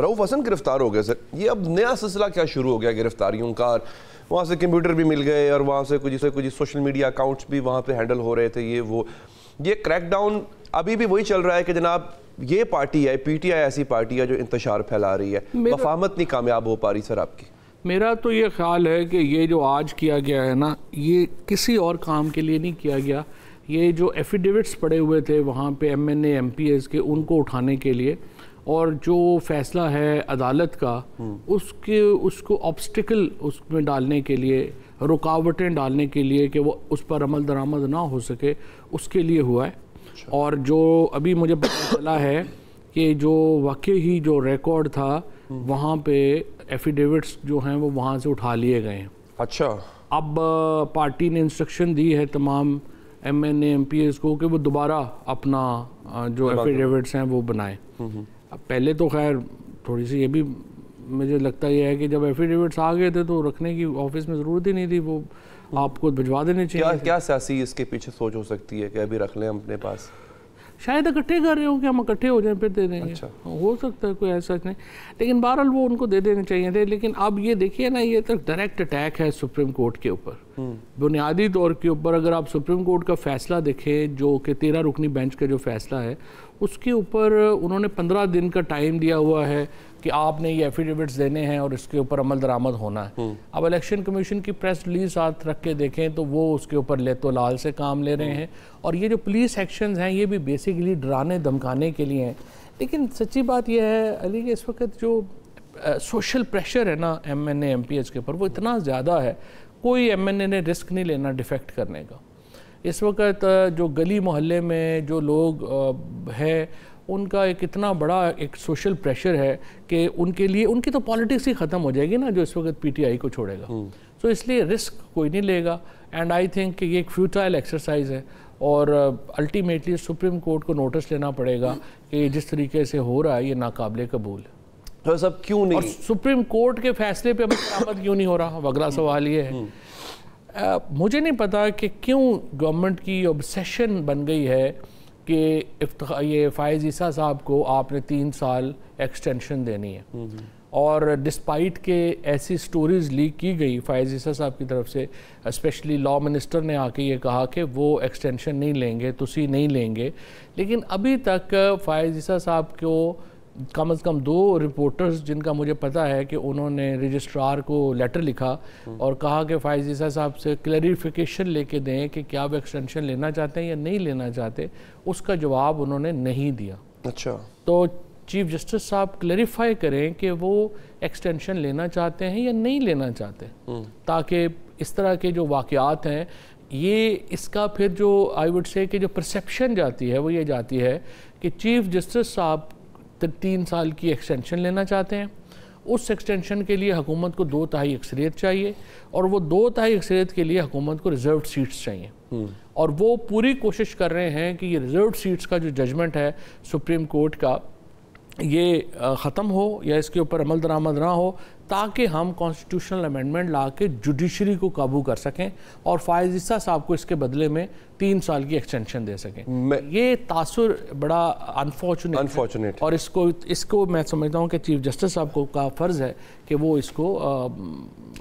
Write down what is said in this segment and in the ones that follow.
रऊफ हसन गिरफ्तार हो गया सर ये अब नया सिलसिला क्या शुरू हो गया गिरफ्तारियों का वहाँ से कंप्यूटर भी मिल गए और वहाँ से कुछ कुछ सोशल मीडिया अकाउंट्स भी वहाँ पे हैंडल हो रहे थे ये वो ये क्रैकडाउन अभी भी वही चल रहा है कि जनाब ये पार्टी है पीटीआई ऐसी पार्टी है जो इंतजार फैला रही है वफामत नहीं कामयाब हो पा रही सर आपकी मेरा तो ये ख्याल है कि ये जो आज किया गया है ना ये किसी और काम के लिए नहीं किया गया ये जो एफिडेविट्स पड़े हुए थे वहाँ पे M N M P S के उनको उठाने के लिए और जो फैसला है अदालत का हम्म। उसके उसको ऑब्स्टिकल उसमें डालने के लिए रुकावटें डालने के लिए कि वो उस पर अमल दरामद ना हो सके उसके लिए हुआ है अच्छा। और जो अभी मुझे पता चला है कि जो वाकई ही जो रिकॉर्ड था हम्म। वहाँ पे एफिडेविट्स जो हैं वो वहाँ से उठा लिए गए हैं अच्छा अब पार्टी ने इंस्ट्रक्शन दी है तमाम M N M P S को कि वो दोबारा अपना जो एफिडेविट्स हैं वो बनाएं हम्म, अब पहले तो खैर थोड़ी सी ये भी मुझे लगता यह है कि जब एफिडेविट्स आ गए थे तो रखने की ऑफिस में ज़रूरत ही नहीं थी वो आपको भिजवा देने चाहिए क्या क्या सियासी इसके पीछे सोच हो सकती है कि अभी रख लें अपने पास शायद इकट्ठे कर रहे हो कि हम इकट्ठे हो जाएं फिर दे देंगे अच्छा। हो सकता है कोई ऐसा नहीं लेकिन बहरहाल वो उनको दे देने चाहिए थे लेकिन अब ये देखिए ना ये तो डायरेक्ट अटैक है सुप्रीम कोर्ट के ऊपर हम्म। बुनियादी तौर के ऊपर अगर आप सुप्रीम कोर्ट का फैसला देखें जो कि तेरह रुकनी बेंच का जो फैसला है उसके ऊपर उन्होंने पंद्रह दिन का टाइम दिया हुआ है कि आपने ये एफिडेविट्स देने हैं और इसके ऊपर अमल दरामद होना है हम्म। अब इलेक्शन कमीशन की प्रेस रिलीज साथ रख के देखें तो वो उसके ऊपर ले तो लाल से काम ले रहे हैं हम्म। और ये जो पुलिस एक्शंस हैं ये भी बेसिकली डराने धमकाने के लिए हैं लेकिन सच्ची बात यह है अली इस वक्त जो सोशल प्रेशर है ना M N M P H के ऊपर वो इतना ज़्यादा है कोई एम एन ए ने रिस्क नहीं लेना डिफेक्ट करने का इस वक्त जो गली मोहल्ले में जो लोग हैं उनका एक इतना बड़ा एक सोशल प्रेशर है कि उनके लिए उनकी तो पॉलिटिक्स ही ख़त्म हो जाएगी ना जो इस वक्त पीटीआई को छोड़ेगा सो हम्म। so, इसलिए रिस्क कोई नहीं लेगा एंड आई थिंक कि ये एक फ्यूटाइल एक्सरसाइज है और अल्टीमेटली सुप्रीम कोर्ट को नोटिस लेना पड़ेगा कि जिस तरीके से हो रहा है ये नाकबले कबूल तो सब क्यों नहीं और सुप्रीम कोर्ट के फैसले पे अब क्यों नहीं हो रहा वगला हम्म। सवाल ये है हम्म। आ, मुझे नहीं पता कि क्यों गवर्नमेंट की ऑब्सेशन बन गई है कि ये फ़ायज़ ईसा साहब को आपने तीन साल एक्सटेंशन देनी है हम्म, हम्म। और डिस्पाइट के ऐसी स्टोरीज लीक की गई फ़ायज़ ईसा साहब की तरफ से स्पेशली लॉ मिनिस्टर ने आके ये कहा कि वो एक्सटेंशन नहीं लेंगे तुसी तो नहीं लेंगे लेकिन अभी तक फ़ायज़ ईसा साहब को कम अज़ कम दो रिपोर्टर्स जिनका मुझे पता है कि उन्होंने रजिस्ट्रार को लेटर लिखा हम्म। और कहा कि फायजीसा साहब से क्लरिफिकेशन लेके दें कि क्या वो एक्सटेंशन लेना चाहते हैं या नहीं लेना चाहते उसका जवाब उन्होंने नहीं दिया अच्छा तो चीफ जस्टिस साहब क्लैरिफाई करें कि वो एक्सटेंशन लेना चाहते हैं या नहीं लेना चाहते हम्म। ताकि इस तरह के जो वाक़ात हैं ये इसका फिर जो आई वुड से कि जो परसेप्शन जाती है वो ये जाती है कि चीफ जस्टिस साहब तो तीन साल की एक्सटेंशन लेना चाहते हैं उस एक्सटेंशन के लिए हुकूमत को दो तहाई अक्सरीत चाहिए और वो दो तहाई अक्सरीत के लिए हुकूमत को रिजर्व सीट्स चाहिए हम्म। और वो पूरी कोशिश कर रहे हैं कि ये रिजर्व सीट्स का जो जजमेंट है सुप्रीम कोर्ट का ये ख़त्म हो या इसके ऊपर अमल दरामद ना हो ताकि हम कॉन्स्टिट्यूशनल अमेंडमेंट ला के जुडिशरी को काबू कर सकें और फायजिस्सा साहब को इसके बदले में तीन साल की एक्सटेंशन दे सकें ये तासर बड़ा अनफॉर्चुनेट अनफॉर्चुनेट और इसको इसको मैं समझता हूँ कि चीफ जस्टिस साहब को का फ़र्ज़ है कि वो इसको आ,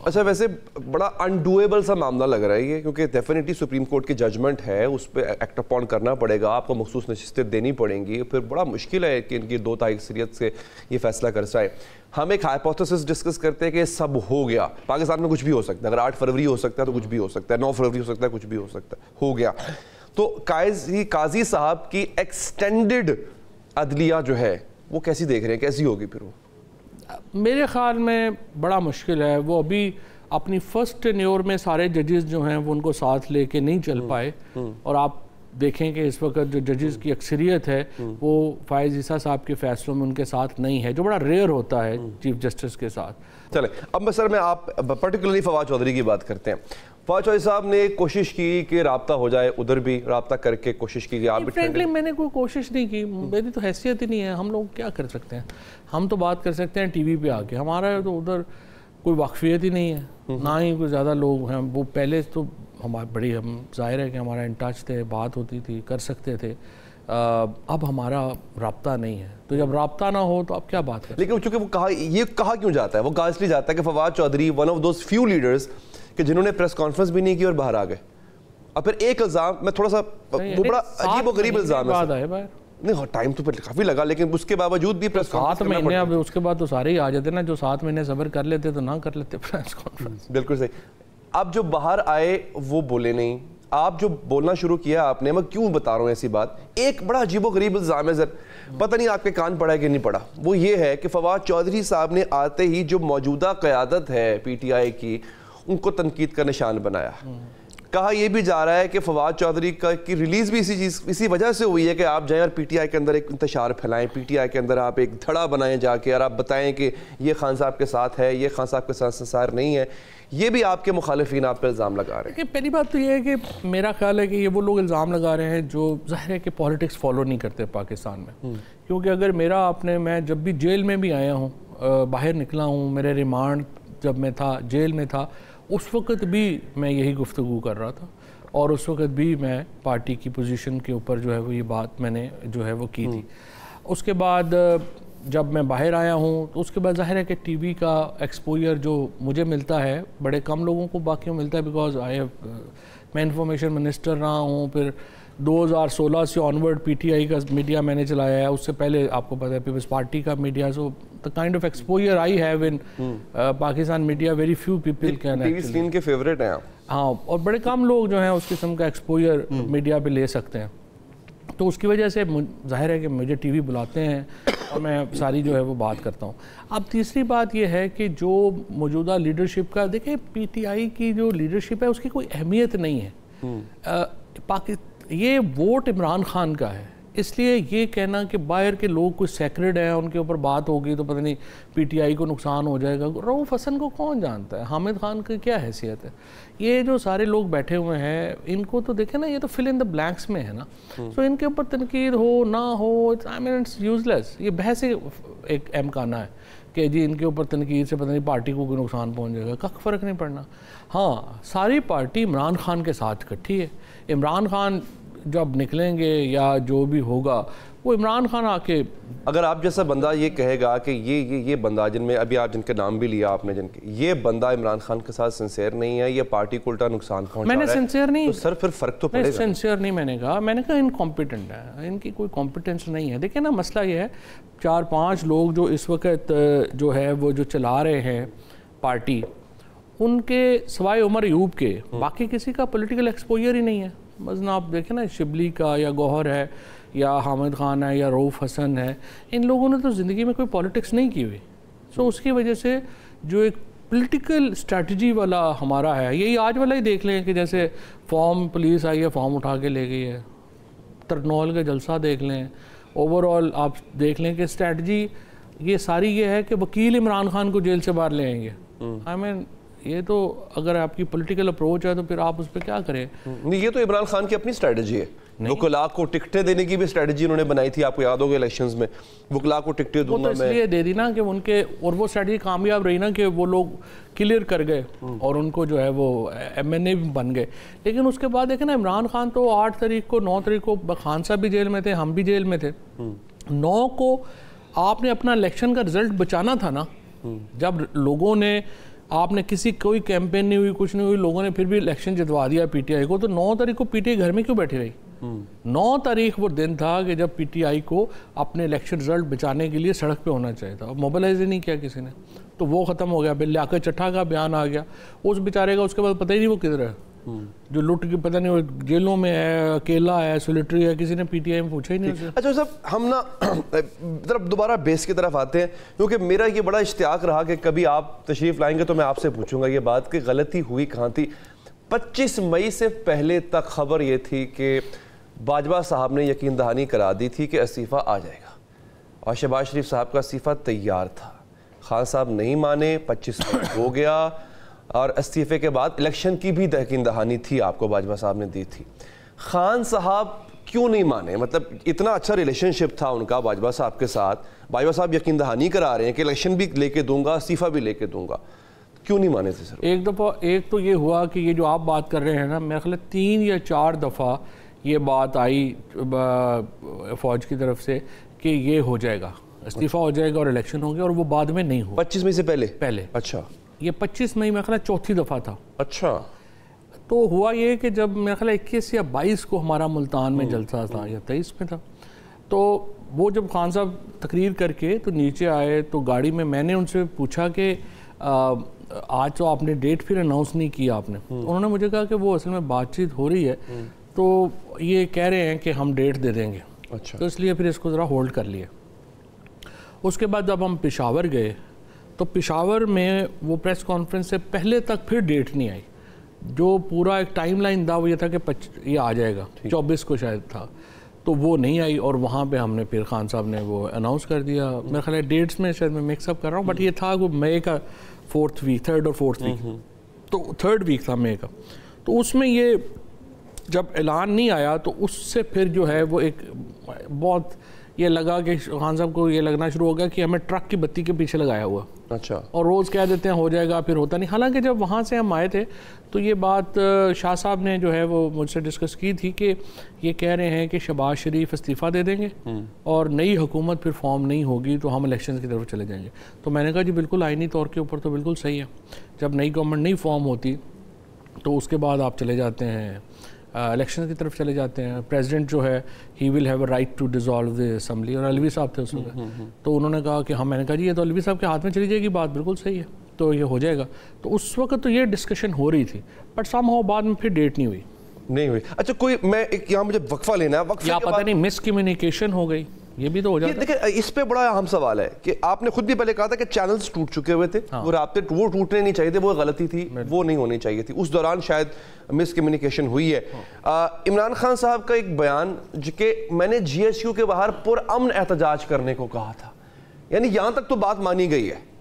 अच्छा वैसे बड़ा अनडूएबल सा मामला लग रहा है ये क्योंकि डेफिनेटली सुप्रीम कोर्ट की जजमेंट है उस पर एक्ट अपॉन करना पड़ेगा आपको मखसूस नशस्तें देनी पड़ेंगी फिर बड़ा मुश्किल है कि इनकी दो तारीख से ये फैसला कर सकें हम एक हाइपोथेसिस डिस्कस करते हैं कि सब हो गया पाकिस्तान में कुछ भी हो सकता है अगर आठ फरवरी हो सकता है तो कुछ भी हो सकता है नौ फरवरी हो सकता है कुछ भी हो सकता है हो गया तो काजी काजी साहब की एक्सटेंडेड अदलिया जो है वो कैसी देख रहे हैं कैसी होगी फिर वो मेरे ख़्याल में बड़ा मुश्किल है वो अभी अपनी फर्स्ट न्योर में सारे जजेस जो हैं वो उनको साथ लेके नहीं चल हम्म, पाए हम्म। और आप देखें कि इस वक्त जो जजेस हम्म। की अक्सरियत है वो फायज ईसा साहब के फैसलों में उनके साथ नहीं है जो बड़ा रेयर होता है चीफ जस्टिस के साथ चले अब मैं सर मैं आप पर्टिकुलरली फवाद चौधरी की बात करते हैं चौधरी साहब ने कोशिश की कि रबता हो जाए उधर भी रबता करके कोशिश की आप फ्रेंकली मैंने कोई कोशिश नहीं की मेरी तो हैसियत ही नहीं है हम लोग क्या कर सकते हैं हम तो बात कर सकते हैं टीवी पे आके हमारा तो उधर कोई वाकफियत ही नहीं है हम्म। ना ही कोई ज़्यादा लोग हैं वो पहले तो हमारे बड़ी हम जाहिर है कि हमारा इन टच थे बात होती थी कर सकते थे अब हमारा रबता नहीं है तो जब रबता ना हो तो अब क्या बात है लेकिन चूंकि वो कहा ये कहा क्यों जाता है वो कहा इसलिए जाता है कि Fawad Chaudhry one of those few leaders कि जिन्होंने प्रेस कॉन्फ्रेंस भी नहीं की और बाहर आ गए और फिर एक इल्ज़ाम मैं थोड़ा सा वो बड़ा अजीब और गरीब इल्ज़ाम है नहीं टाइम हाँ, तो काफ़ी लगा लेकिन उसके बावजूद भी प्रेस तो सात महीने अब उसके बाद तो सारे ही आ जाते ना जो सात महीने सबर कर लेते तो ना कर लेते प्रेस कॉन्फ्रेंस बिल्कुल सही अब जो बाहर आए वो बोले नहीं आप जो बोलना शुरू किया आपने मैं क्यों बता रहा हूँ ऐसी बात एक बड़ा अजीब गरीब इल्ज़ाम है सर पता नहीं आपके कान पड़ा है कि नहीं पड़ा वो ये है कि फवाद चौधरी साहब ने आते ही जो मौजूदा क़्यादत है पी टी आई की उनको तनकीद का निशान बनाया कहा यह भी जा रहा है कि फवाद चौधरी का की रिलीज़ भी इसी चीज़ इसी वजह से हुई है कि आप जाएं और पीटीआई के अंदर एक इंतजार फैलाएं पीटीआई के अंदर आप एक धड़ा बनाएं जाके और आप बताएं कि ये खान साहब के साथ है ये खान साहब के साथ संसार नहीं है ये भी आपके मुखालफन आप पर इल्ज़ाम लगा रहे हैं पहली बात तो ये है कि मेरा ख्याल है कि ये वो लोग इल्ज़ाम लगा रहे हैं जो ज़ाहिर है कि पॉलिटिक्स फॉलो नहीं करते पाकिस्तान में हम्म। क्योंकि अगर मेरा आपने मैं जब भी जेल में भी आया हूँ बाहर निकला हूँ मेरे रिमांड जब मैं था जेल में था उस वक़्त भी मैं यही गुफ्तु कर रहा था और उस वक़्त भी मैं पार्टी की पोजीशन के ऊपर जो है वो ये बात मैंने जो है वो की थी हम्म। उसके बाद जब मैं बाहर आया हूँ तो उसके बाद जाहिर है कि टीवी का एक्सपोजर जो मुझे मिलता है बड़े कम लोगों को बाकी मिलता है बिकॉज आई मैं इंफॉर्मेशन मिनिस्टर रहा हूँ फिर 2016 से ऑनवर्ड पीटीआई का मीडिया मैंने चलाया है उससे पहले आपको पता है पीपल्स पार्टी का media so the kind of exposure I have in Pakistan media very few people can screen के फेवरेट हैं आप हाँ और बड़े कम लोग जो हैं उस किस्म का एक्सपोजर हम्म। मीडिया पे ले सकते हैं तो उसकी वजह से जाहिर है कि मुझे टीवी बुलाते हैं और मैं सारी जो है वो बात करता हूँ अब तीसरी बात यह है कि जो मौजूदा लीडरशिप का टी पीटीआई की जो लीडरशिप है उसकी कोई अहमियत नहीं है हम्म। पाकिस्तान ये वोट इमरान खान का है इसलिए ये कहना कि बाहर के लोग कुछ सेक्रेड हैं उनके ऊपर बात होगी तो पता नहीं पीटीआई को नुकसान हो जाएगा रऊफ़ हसन को कौन जानता है हामिद खान की क्या हैसियत है ये जो सारे लोग बैठे हुए हैं इनको तो देखें ना ये तो फिल इन द ब्लैंक्स में है ना तो इनके ऊपर तनकीद हो ना हो आई मीन इट्स यूजलेस ये बहस एक एमकाना है कि जी इनके ऊपर तनकीद से पता नहीं पार्टी को कोई नुकसान पहुँच जाएगा कख फ़र्क नहीं पड़ना हाँ सारी पार्टी इमरान खान के साथ इकट्ठी है इमरान खान जब निकलेंगे या जो भी होगा वो इमरान खान आके अगर आप जैसा बंदा ये कहेगा कि ये ये ये बंदा जिनमें अभी आप जिनके नाम भी लिया आपने जिनके ये बंदा इमरान खान के साथ सिंसेयर नहीं है ये पार्टी को उल्टा नुकसान पहुंचा मैंने सिंसियर नहीं तो सर फिर फर्क तो पड़ेगा नहीं मैंने कहा मैंने कहा इनकॉम्पिटेंट है इनकी कोई कॉम्पिटेंस नहीं है देखिए ना मसला ये है चार पाँच लोग जो इस वक्त जो है वो जो चला रहे हैं पार्टी उनके सवाए उमर यूब के हम्म। बाकी किसी का पोलिटिकल एक्सपोजर ही नहीं है बस ना आप देखें ना शिबली का या गौहर है या हामिद खान है या रऊफ़ हसन है इन लोगों ने तो ज़िंदगी में कोई पॉलिटिक्स नहीं की हुई सो उसकी वजह से जो एक पॉलिटिकल स्ट्रेटजी वाला हमारा है यही आज वाला ही देख लें कि जैसे फॉर्म पुलिस आई है फॉर्म उठा के ले गई है तरनौल का जलसा देख लें ओवरऑल आप देख लें कि स्ट्रेटजी ये सारी ये है कि वकील इमरान खान को जेल से बाहर ले आएंगे I hmm. Mean I mean, ये तो अगर आपकी पॉलिटिकल अप्रोच है तो फिर आप उस पर क्या करें नहीं ये तो इमरान खान की अपनी स्ट्रैटेजी है वकला को टिकटें देने की भी स्ट्रेटजी उन्होंने बनाई थी आपको याद होगा इलेक्शंस में वकला को टिकटें दो तो इसलिए दे दी ना कि उनके और वो स्ट्रेटजी कामयाब रही ना कि वो लोग क्लियर कर गए हम्म। और उनको जो है वो एम एन ए बन गए लेकिन उसके बाद देखें ना इमरान खान तो आठ तारीख को नौ तारीख को खान साहब भी जेल में थे हम भी जेल में थे हम्म। नौ को आपने अपना इलेक्शन का रिजल्ट बचाना था ना हम्म। जब लोगों ने आपने किसी कोई कैंपेन नहीं हुई कुछ नहीं हुई लोगों ने फिर भी इलेक्शन जितवा दिया पीटीआई को तो नौ तारीख को पीटीआई घर में क्यों बैठी रही हम्म। नौ तारीख वो दिन था कि जब पीटीआई को अपने इलेक्शन रिजल्ट बचाने के लिए सड़क पे होना चाहिए था और मोबालाइज ही नहीं किया किसी ने तो वो ख़त्म हो गया बिल्ली आकर चट्ठा का बयान आ गया उस बेचारे का उसके बाद पता ही नहीं वो किधर है हम्म। जो लुट के पता नहीं जेलों में है अकेला है सोलिट्री है किसी ने पीटीआई में पूछा ही नहीं अच्छा सर हम ना तरफ दोबारा बेस की तरफ आते हैं क्योंकि मेरा ये बड़ा इश्तियाक रहा कि कभी आप तशरीफ लाएंगे तो मैं आपसे पूछूंगा ये बात कि गलती हुई कहाँ थी 25 मई से पहले तक खबर ये थी कि बाजवा साहब ने यकीन दहानी करा दी थी कि इस्तीफ़ा आ जाएगा और शहबाज शरीफ साहब का इस्तीफ़ा तैयार था खान साहब नहीं माने पच्चीस हो गया और इस्तीफे के बाद इलेक्शन की भी दहकीन दहानी थी आपको बाजवा साहब ने दी थी खान साहब क्यों नहीं माने मतलब इतना अच्छा रिलेशनशिप था उनका बाजवा साहब के साथ बाजवा साहब यकीन दहानी करा रहे हैं कि इलेक्शन भी लेके दूंगा इस्तीफ़ा भी लेके दूंगा क्यों नहीं माने थे सर एक दफ़ा एक तो ये हुआ कि ये जो आप बात कर रहे हैं ना मेरे ख्याल तीन या चार दफ़ा ये बात आई फौज की तरफ से कि ये हो जाएगा इस्तीफ़ा हो जाएगा और इलेक्शन हो गया और वो बाद में नहीं हो पच्चीस मई से पहले पहले अच्छा ये 25 मई मेरा ख्याल चौथी दफ़ा था अच्छा तो हुआ ये कि जब मेरा ख्याल इक्कीस या बाईस को हमारा मुल्तान में हम्म। जलसा था या तेईस में था तो वो जब खान साहब तकरीर करके तो नीचे आए तो गाड़ी में मैंने उनसे पूछा कि आज तो आपने डेट फिर अनाउंस नहीं किया आपने हम्म। उन्होंने मुझे कहा कि वो असल में बातचीत हो रही है हम्म। तो ये कह रहे हैं कि हम डेट दे देंगे अच्छा तो इसलिए फिर इसको ज़रा होल्ड कर लिए उसके बाद जब हम पिशावर गए तो पिशावर में वो प्रेस कॉन्फ्रेंस से पहले तक फिर डेट नहीं आई जो पूरा एक टाइम लाइन था वो ये था कि पच ये आ जाएगा चौबीस को शायद था तो वो नहीं आई और वहाँ पे हमने फिर खान साहब ने वो अनाउंस कर दिया मेरे ख्याल डेट्स में शायद मैं मिक्सअप कर रहा हूँ बट हम्म। ये था वो मई का फोर्थ वीक थर्ड और फोर्थ वीक तो थर्ड वीक था मई का तो उसमें ये जब ऐलान नहीं आया तो उससे फिर जो है वो एक बहुत ये लगा कि खान साहब को ये लगना शुरू हो गया कि हमें ट्रक की बत्ती के पीछे लगाया हुआ अच्छा और रोज़ कह देते हैं हो जाएगा फिर होता नहीं हालांकि जब वहाँ से हम आए थे तो ये बात शाह साहब ने जो है वो मुझसे डिस्कस की थी कि ये कह रहे हैं कि शबाज शरीफ इस्तीफ़ा दे देंगे हम्म। और नई हुकूमत फिर फॉर्म नहीं होगी तो हम इलेक्शन की तरफ चले जाएंगे तो मैंने कहा जी बिल्कुल आइनी तौर के ऊपर तो बिल्कुल सही है जब नई गवर्नमेंट नहीं फॉर्म होती तो उसके बाद आप चले जाते हैं इलेक्शन uh, की तरफ चले जाते हैं प्रेसिडेंट जो है he will have a right to dissolve the assembly और अलवी साहब थे उसमें हम्म, हम्म, हम्म। तो उन्होंने कहा कि हाँ मैंने कहा जी ये तो अलवी साहब के हाथ में चली जाएगी बात बिल्कुल सही है तो ये हो जाएगा तो उस वक्त तो ये डिस्कशन हो रही थी बट सम हो बाद में फिर डेट नहीं हुई नहीं हुई अच्छा कोई मैं एक यहाँ मुझे वक्फा लेना है वक्फा पता नहीं मिसकम्युनिकेशन हो गई ये भी तो हो जाता देखिए इस पे बड़ा अहम सवाल है कि आपने खुद भी पहले कहा था कि चैनल्स टूट चुके हुए थे हाँ। वो रबते वो टूटने नहीं चाहिए थे वो गलती थी वो नहीं होनी चाहिए थी उस दौरान शायद मिसकम्युनिकेशन हुई है हाँ। इमरान खान साहब का एक बयान जिसके मैंने जी के बाहर पुरअमन एहतजाज करने को कहा था यानी यहाँ तक तो बात मानी गई है